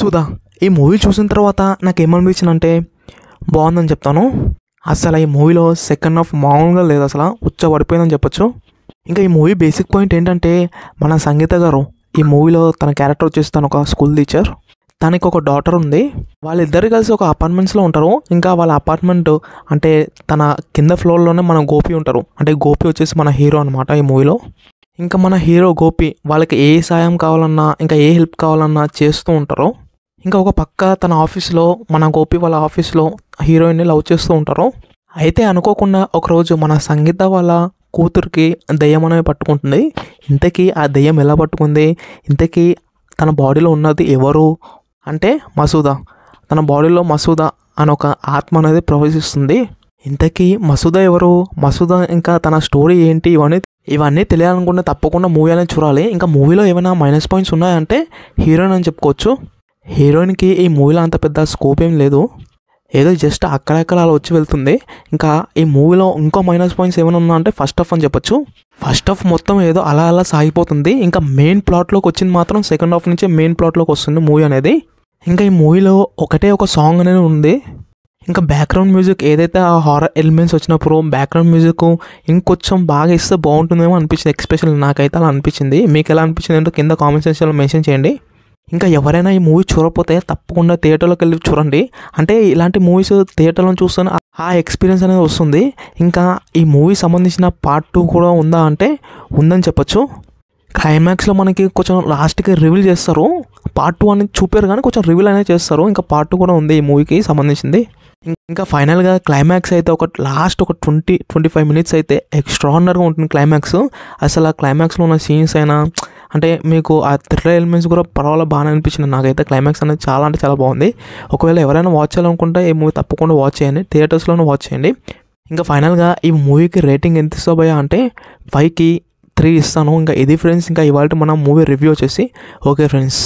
సుధా ఈ మూవీ చూసిన తర్వాత ఏమనిపించింది అంటే బాగుందని చెప్తాను అసలు ఈ మూవీలో సెకండ్ హాఫ్ మామూలుగా లేదు అసలు ఉచ్చబడిపోయిందని చెప్పొచ్చు ఇంకా ఈ మూవీ బేసిక్ పాయింట్ ఏంటంటే మన సంగీత గారు ఈ మూవీలో తన క్యారెక్టర్ వచ్చేసి తను ఒక స్కూల్ టీచర్ తనకి ఒక డాటర్ ఉంది వాళ్ళిద్దరు కలిసి ఒక అపార్ట్మెంట్స్లో ఉంటారు ఇంకా వాళ్ళ అపార్ట్మెంట్ అంటే తన కింద ఫ్లోర్లోనే మన గోపి ఉంటారు అంటే గోపి వచ్చేసి మన హీరో అనమాట ఈ మూవీలో ఇంకా మన హీరో గోపి వాళ్ళకి ఏ సాయం కావాలన్నా ఇంకా ఏ హెల్ప్ కావాలన్నా చేస్తూ ఉంటారు ఇంకా ఒక పక్క తన ఆఫీస్లో మన గోపి వాళ్ళ ఆఫీస్లో హీరోయిన్ని లవ్ చేస్తూ ఉంటారు అయితే అనుకోకుండా ఒకరోజు మన సంగీత వాళ్ళ కూతురికి దయ్యం అనేవి పట్టుకుంటుంది ఇంతకీ ఆ దయ్యం ఎలా పట్టుకుంది ఇంతకీ తన బాడీలో ఉన్నది ఎవరు అంటే మసూద తన బాడీలో మసూద అని ఒక ఆత్మ అనేది ప్రవేశిస్తుంది ఇంతకీ మసూద ఎవరు మసూద ఇంకా తన స్టోరీ ఏంటి ఇవన్నీ ఇవన్నీ తెలియాలనుకుంటే తప్పకుండా మూవీ అనేది చూడాలి ఇంకా మూవీలో ఏమైనా మైనస్ పాయింట్స్ ఉన్నాయంటే హీరోయిన్ అని చెప్పుకోవచ్చు హీరోయిన్కి ఈ మూవీలో అంత పెద్ద స్కోప్ ఏం లేదు ఏదో జస్ట్ అక్కడక్కడ అలా వచ్చి వెళ్తుంది ఇంకా ఈ మూవీలో ఇంకో మైనస్ పాయింట్స్ ఏమైనా ఉన్నా అంటే ఫస్ట్ హాఫ్ అని చెప్పొచ్చు ఫస్ట్ హాఫ్ మొత్తం ఏదో అలా అలా సాగిపోతుంది ఇంకా మెయిన్ ప్లాట్లోకి వచ్చింది మాత్రం సెకండ్ హాఫ్ నుంచే మెయిన్ ప్లాట్లోకి వస్తుంది మూవీ అనేది ఇంకా ఈ మూవీలో ఒకటే ఒక సాంగ్ అనేది ఉంది ఇంకా బ్యాక్గ్రౌండ్ మ్యూజిక్ ఏదైతే ఆ హారర్ ఎలిమెంట్స్ వచ్చినప్పుడు బ్యాక్గ్రౌండ్ మ్యూజిక్ ఇంకొంచెం బాగా ఇస్తే బాగుంటుందేమో అనిపించింది ఎక్స్పెషల్ నాకైతే అలా అనిపించింది మీకు ఎలా అనిపించింది ఏంటో కింద కామెంట్ సెక్షన్లో మెన్షన్ చేయండి ఇంకా ఎవరైనా ఈ మూవీ చూడకపోతే తప్పకుండా థియేటర్లోకి వెళ్ళి చూడండి అంటే ఇలాంటి మూవీస్ థియేటర్లో చూస్తున్న ఆ ఎక్స్పీరియన్స్ అనేది వస్తుంది ఇంకా ఈ మూవీ సంబంధించిన పార్ట్ టూ కూడా ఉందా అంటే ఉందని చెప్పొచ్చు క్లైమాక్స్లో మనకి కొంచెం లాస్ట్కి రివీల్ చేస్తారు పార్ట్ టూ అనేది చూపారు కానీ కొంచెం రివీల్ అనేది చేస్తారు ఇంకా పార్ట్ టూ కూడా ఉంది ఈ మూవీకి సంబంధించింది ఇంకా ఫైనల్గా క్లైమాక్స్ అయితే ఒక లాస్ట్ ఒక ట్వంటీ ట్వంటీ ఫైవ్ మినిట్స్ అయితే ఎక్స్ట్రాడినరీగా ఉంటుంది క్లైమాక్స్ అసలు ఆ క్లైమాక్స్లో ఉన్న సీన్స్ అయినా అంటే మీకు ఆ థ్రిల్లర్ ఎలిమెంట్స్ కూడా పర్వాలేదు బాగానే అనిపించింది నాకైతే క్లైమాక్స్ అనేది చాలా అంటే చాలా బాగుంది ఒకవేళ ఎవరైనా వాచ్ చేయాలనుకుంటే ఈ మూవీ తప్పకుండా వాచ్ చేయండి థియేటర్స్లోనే వాచ్ చేయండి ఇంకా ఫైనల్గా ఈ మూవీకి రేటింగ్ ఎంత పోయా అంటే ఫైవ్కి త్రీ ఇస్తాను ఇంకా ఇది ఫ్రెండ్స్ ఇంకా ఇవాళ మన మూవీ రివ్యూ వచ్చేసి ఓకే ఫ్రెండ్స్